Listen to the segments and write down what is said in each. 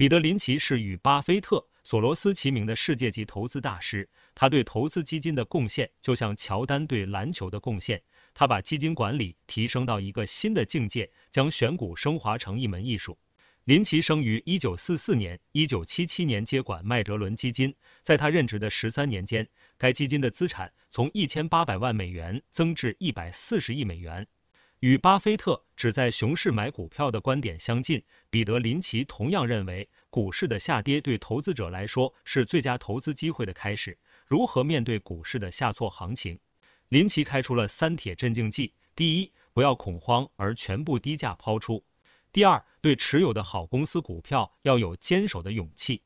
彼得林奇是与巴菲特、索罗斯齐名的世界级投资大师，他对投资基金的贡献就像乔丹对篮球的贡献。他把基金管理提升到一个新的境界，将选股升华成一门艺术。林奇生于一九四四年，一九七七年接管麦哲伦基金，在他任职的十三年间，该基金的资产从一千八百万美元增至一百四十亿美元。与巴菲特只在熊市买股票的观点相近，彼得林奇同样认为，股市的下跌对投资者来说是最佳投资机会的开始。如何面对股市的下挫行情？林奇开出了三铁镇静剂：第一，不要恐慌而全部低价抛出；第二，对持有的好公司股票要有坚守的勇气；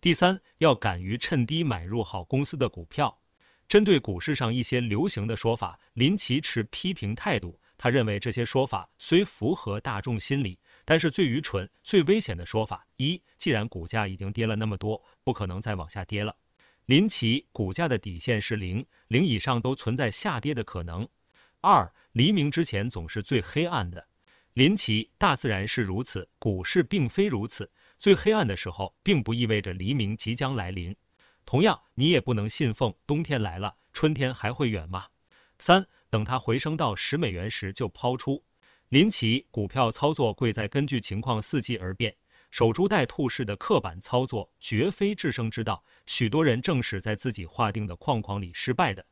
第三，要敢于趁低买入好公司的股票。针对股市上一些流行的说法，林奇持批评态度。他认为这些说法虽符合大众心理，但是最愚蠢、最危险的说法：一，既然股价已经跌了那么多，不可能再往下跌了。林奇，股价的底线是零，零以上都存在下跌的可能。二，黎明之前总是最黑暗的。林奇，大自然是如此，股市并非如此。最黑暗的时候，并不意味着黎明即将来临。同样，你也不能信奉冬天来了，春天还会远吗？三。等它回升到十美元时就抛出。林奇股票操作贵在根据情况四季而变，守株待兔式的刻板操作绝非制胜之道。许多人正是在自己划定的框框里失败的。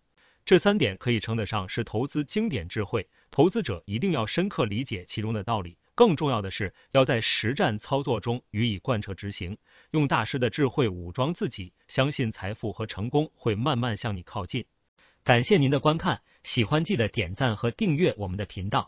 这三点可以称得上是投资经典智慧，投资者一定要深刻理解其中的道理。更重要的是要在实战操作中予以贯彻执行，用大师的智慧武装自己，相信财富和成功会慢慢向你靠近。感谢您的观看，喜欢记得点赞和订阅我们的频道。